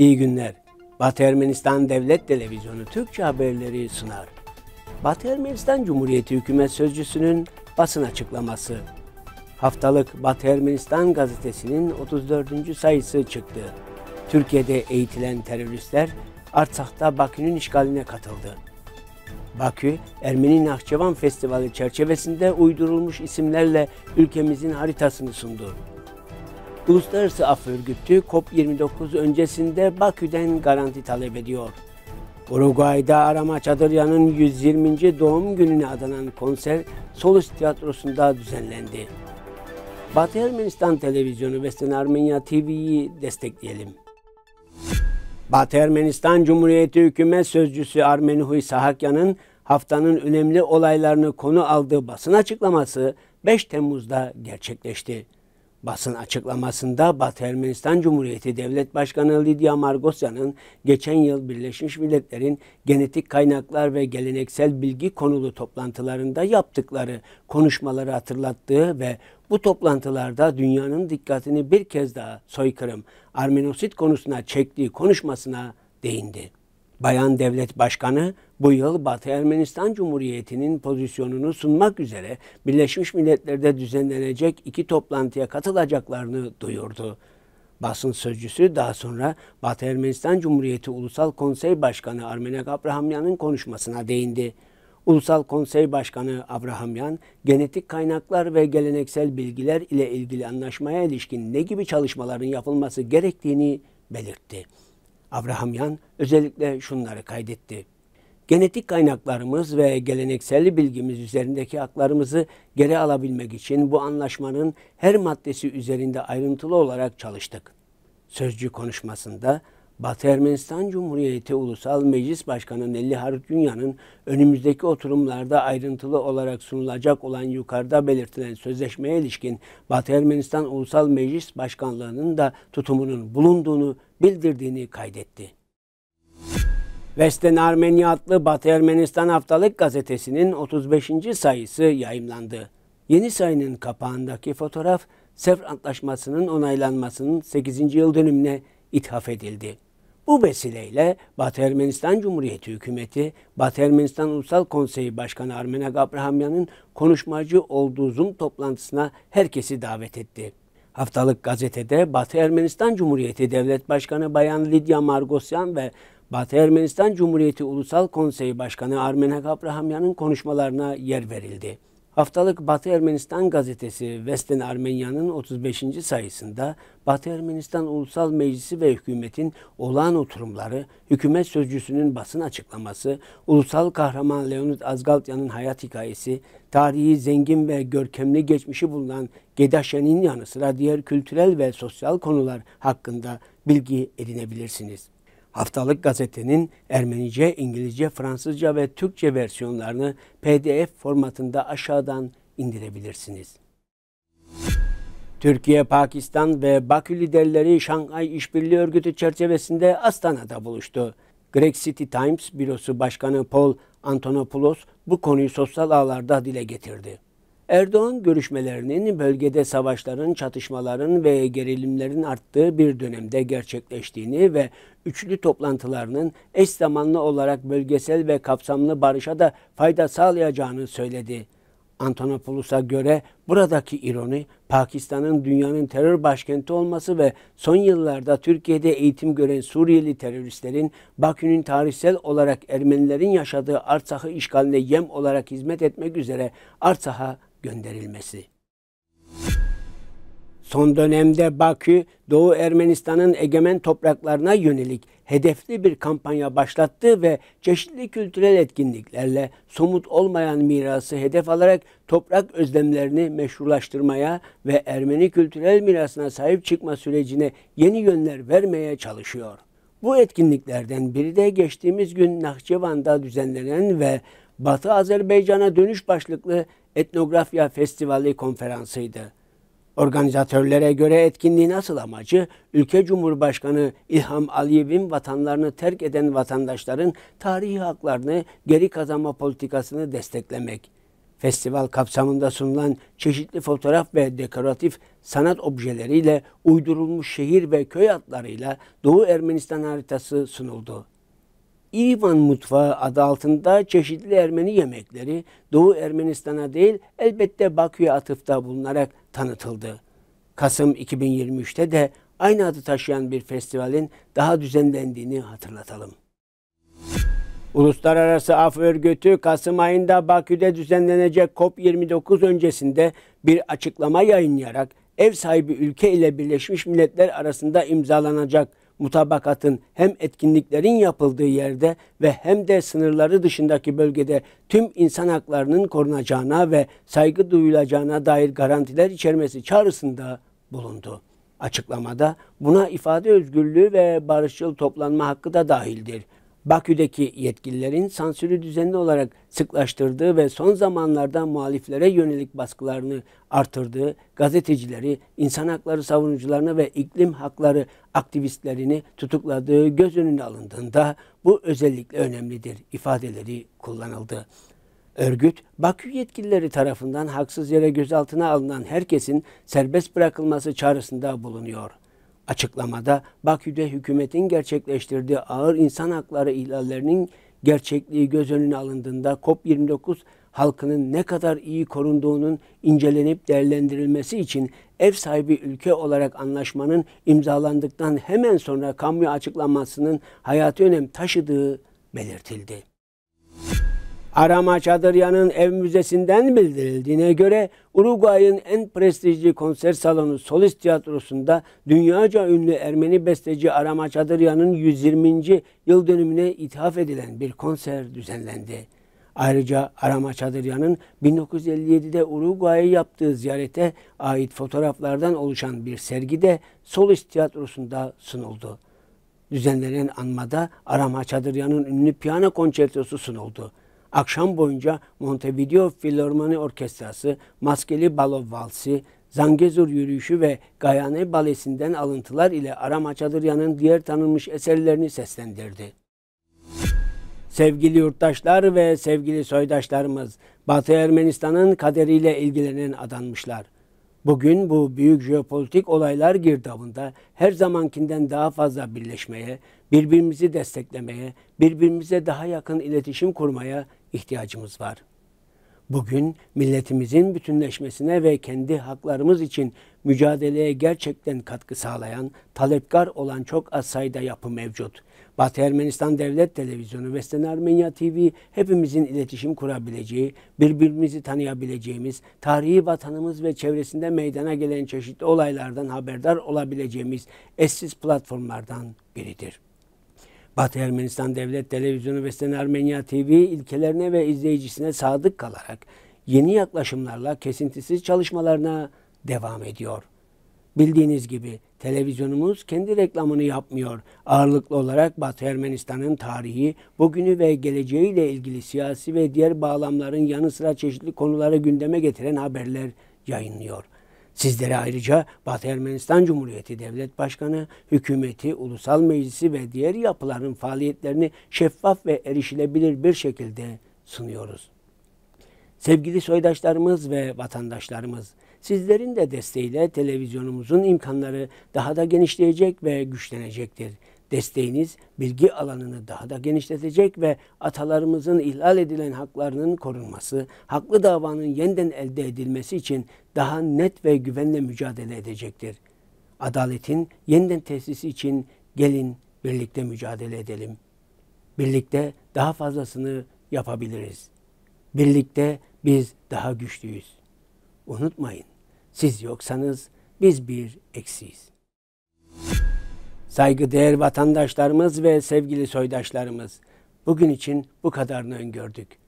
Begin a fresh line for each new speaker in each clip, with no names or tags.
İyi günler. Batı Ermenistan Devlet Televizyonu Türkçe haberleri sunar. Batı Ermenistan Cumhuriyeti Hükümet Sözcüsü'nün basın açıklaması. Haftalık Batı Ermenistan gazetesinin 34. sayısı çıktı. Türkiye'de eğitilen teröristler Artsak'ta Bakü'nün işgaline katıldı. Bakü, Ermeni Nahçıvan Festivali çerçevesinde uydurulmuş isimlerle ülkemizin haritasını sundu. Uluslararası Af Örgütü COP29 öncesinde Bakü'den garanti talep ediyor. Uruguay'da Arama Çadırya'nın 120. doğum gününe adanan konser Solus Tiyatrosu'nda düzenlendi. Batı Ermenistan Televizyonu ve Sen Armenya TV'yi destekleyelim. Batı Ermenistan Cumhuriyeti Hükümet Sözcüsü Armeni Huy Sahakyan'ın haftanın önemli olaylarını konu aldığı basın açıklaması 5 Temmuz'da gerçekleşti. Basın açıklamasında Batı Ermenistan Cumhuriyeti Devlet Başkanı Lidya Margosya'nın geçen yıl Birleşmiş Milletler'in genetik kaynaklar ve geleneksel bilgi konulu toplantılarında yaptıkları konuşmaları hatırlattığı ve bu toplantılarda dünyanın dikkatini bir kez daha soykırım, Armenosit konusuna çektiği konuşmasına değindi. Bayan Devlet Başkanı bu yıl Batı Ermenistan Cumhuriyeti'nin pozisyonunu sunmak üzere Birleşmiş Milletler'de düzenlenecek iki toplantıya katılacaklarını duyurdu. Basın sözcüsü daha sonra Batı Ermenistan Cumhuriyeti Ulusal Konsey Başkanı Armenek Abrahamyan'ın konuşmasına değindi. Ulusal Konsey Başkanı Abrahamyan, genetik kaynaklar ve geleneksel bilgiler ile ilgili anlaşmaya ilişkin ne gibi çalışmaların yapılması gerektiğini belirtti. Abrahamyan özellikle şunları kaydetti. Genetik kaynaklarımız ve geleneksel bilgimiz üzerindeki haklarımızı geri alabilmek için bu anlaşmanın her maddesi üzerinde ayrıntılı olarak çalıştık. Sözcü konuşmasında Batı Ermenistan Cumhuriyeti Ulusal Meclis Başkanı Nelli Harutyunyan'ın önümüzdeki oturumlarda ayrıntılı olarak sunulacak olan yukarıda belirtilen sözleşmeye ilişkin Batı Ermenistan Ulusal Meclis Başkanlığı'nın da tutumunun bulunduğunu bildirdiğini kaydetti. Vesten Armenya adlı Batı Ermenistan Haftalık gazetesinin 35. sayısı yayımlandı. Yeni sayının kapağındaki fotoğraf Sefer Antlaşması'nın onaylanmasının 8. yıl dönümüne ithaf edildi. Bu vesileyle Batı Ermenistan Cumhuriyeti Hükümeti, Batı Ermenistan Ulusal Konseyi Başkanı Armenak Abrahamyan'ın konuşmacı olduğu Zoom toplantısına herkesi davet etti. Haftalık gazetede Batı Ermenistan Cumhuriyeti Devlet Başkanı Bayan Lidya Margosyan ve Batı Ermenistan Cumhuriyeti Ulusal Konseyi Başkanı Armenak Abrahamyan'ın konuşmalarına yer verildi. Haftalık Batı Ermenistan gazetesi Vesten Armenya'nın 35. sayısında Batı Ermenistan Ulusal Meclisi ve hükümetin olağan oturumları, hükümet sözcüsünün basın açıklaması, ulusal kahraman Leonid Azgaltya'nın hayat hikayesi, tarihi zengin ve görkemli geçmişi bulunan Gedaşen'in yanı sıra diğer kültürel ve sosyal konular hakkında bilgi edinebilirsiniz. Haftalık gazetenin Ermenice, İngilizce, Fransızca ve Türkçe versiyonlarını PDF formatında aşağıdan indirebilirsiniz. Türkiye, Pakistan ve Bakü liderleri Şanghay İşbirliği Örgütü çerçevesinde Astana'da buluştu. Greek City Times Bürosu Başkanı Paul Antonopoulos bu konuyu sosyal ağlarda dile getirdi. Erdoğan görüşmelerinin bölgede savaşların, çatışmaların ve gerilimlerin arttığı bir dönemde gerçekleştiğini ve üçlü toplantılarının eş zamanlı olarak bölgesel ve kapsamlı barışa da fayda sağlayacağını söyledi. Antonopoulos'a göre buradaki ironi Pakistan'ın dünyanın terör başkenti olması ve son yıllarda Türkiye'de eğitim gören Suriyeli teröristlerin Bakü'nün tarihsel olarak Ermenilerin yaşadığı Arsah'ı işgaline yem olarak hizmet etmek üzere Arsah'a gönderilmesi. Son dönemde Bakü, Doğu Ermenistan'ın egemen topraklarına yönelik hedefli bir kampanya başlattı ve çeşitli kültürel etkinliklerle somut olmayan mirası hedef alarak toprak özlemlerini meşrulaştırmaya ve Ermeni kültürel mirasına sahip çıkma sürecine yeni yönler vermeye çalışıyor. Bu etkinliklerden biri de geçtiğimiz gün Nahçıvan'da düzenlenen ve Batı Azerbaycan'a dönüş başlıklı etnografya festivali konferansıydı. Organizatörlere göre etkinliğin asıl amacı ülke Cumhurbaşkanı İlham Aliyev'in vatanlarını terk eden vatandaşların tarihi haklarını geri kazanma politikasını desteklemek. Festival kapsamında sunulan çeşitli fotoğraf ve dekoratif sanat objeleriyle uydurulmuş şehir ve köy adlarıyla Doğu Ermenistan haritası sunuldu. İrivan mutfağı adı altında çeşitli Ermeni yemekleri Doğu Ermenistan'a değil elbette Bakü'ye atıfta bulunarak tanıtıldı. Kasım 2023'te de aynı adı taşıyan bir festivalin daha düzenlendiğini hatırlatalım. Uluslararası Af Örgütü Kasım ayında Bakü'de düzenlenecek COP29 öncesinde bir açıklama yayınlayarak ev sahibi ülke ile Birleşmiş Milletler arasında imzalanacak mutabakatın hem etkinliklerin yapıldığı yerde ve hem de sınırları dışındaki bölgede tüm insan haklarının korunacağına ve saygı duyulacağına dair garantiler içermesi çağrısında bulundu. Açıklamada buna ifade özgürlüğü ve barışçıl toplanma hakkı da dahildir. Bakü'deki yetkililerin sansürü düzenli olarak sıklaştırdığı ve son zamanlarda muhaliflere yönelik baskılarını artırdığı gazetecileri, insan hakları savunucularını ve iklim hakları aktivistlerini tutukladığı göz önüne alındığında bu özellikle önemlidir ifadeleri kullanıldı. Örgüt, Bakü yetkilileri tarafından haksız yere gözaltına alınan herkesin serbest bırakılması çağrısında bulunuyor. Açıklamada Bakü'de hükümetin gerçekleştirdiği ağır insan hakları ihlallerinin gerçekliği göz önüne alındığında COP29 halkının ne kadar iyi korunduğunun incelenip değerlendirilmesi için ev sahibi ülke olarak anlaşmanın imzalandıktan hemen sonra kamuya açıklamasının hayati önem taşıdığı belirtildi. Arama Çadıryan'ın ev müzesinden bildirildiğine göre Uruguay'ın en prestijli konser salonu Solist Tiyatrosu'nda dünyaca ünlü Ermeni besteci Arama Çadıryan'ın 120. yıl dönümüne ithaf edilen bir konser düzenlendi. Ayrıca Arama Çadıryan'ın 1957'de Uruguay'a yaptığı ziyarete ait fotoğraflardan oluşan bir sergi de Solist Tiyatrosu'nda sunuldu. Düzenlenen anmada Arama Çadıryan'ın ünlü piyano konçertosu sunuldu akşam boyunca Montevideo Filormoni Orkestrası, Maskeli Balov Valsi, Zangezur Yürüyüşü ve Gayane Balesi'nden alıntılar ile Aram Açadıryan'ın diğer tanınmış eserlerini seslendirdi. Sevgili yurttaşlar ve sevgili soydaşlarımız, Batı Ermenistan'ın kaderiyle ilgilenen adanmışlar. Bugün bu büyük jeopolitik olaylar girdabında her zamankinden daha fazla birleşmeye, birbirimizi desteklemeye, birbirimize daha yakın iletişim kurmaya, ihtiyacımız var. Bugün milletimizin bütünleşmesine ve kendi haklarımız için mücadeleye gerçekten katkı sağlayan, talepkar olan çok az sayıda yapı mevcut. Batı Ermenistan Devlet Televizyonu ve Sten Armenya TV hepimizin iletişim kurabileceği, birbirimizi tanıyabileceğimiz, tarihi vatanımız ve çevresinde meydana gelen çeşitli olaylardan haberdar olabileceğimiz eşsiz platformlardan biridir. Batı Ermenistan Devlet Televizyonu ve Sen Ermenya TV ilkelerine ve izleyicisine sadık kalarak yeni yaklaşımlarla kesintisiz çalışmalarına devam ediyor. Bildiğiniz gibi televizyonumuz kendi reklamını yapmıyor. Ağırlıklı olarak Batı Ermenistan'ın tarihi, bugünü ve geleceğiyle ilgili siyasi ve diğer bağlamların yanı sıra çeşitli konuları gündeme getiren haberler yayınlıyor. Sizlere ayrıca Batı Ermenistan Cumhuriyeti Devlet Başkanı, hükümeti, ulusal meclisi ve diğer yapıların faaliyetlerini şeffaf ve erişilebilir bir şekilde sunuyoruz. Sevgili soydaşlarımız ve vatandaşlarımız, sizlerin de desteğiyle televizyonumuzun imkanları daha da genişleyecek ve güçlenecektir desteğiniz bilgi alanını daha da genişletecek ve atalarımızın ihlal edilen haklarının korunması, haklı davanın yeniden elde edilmesi için daha net ve güvenle mücadele edecektir. Adaletin yeniden tesisi için gelin birlikte mücadele edelim. Birlikte daha fazlasını yapabiliriz. Birlikte biz daha güçlüyüz. Unutmayın, siz yoksanız biz bir eksiyiz. Saygıdeğer vatandaşlarımız ve sevgili soydaşlarımız, bugün için bu kadarını öngördük.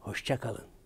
Hoşçakalın.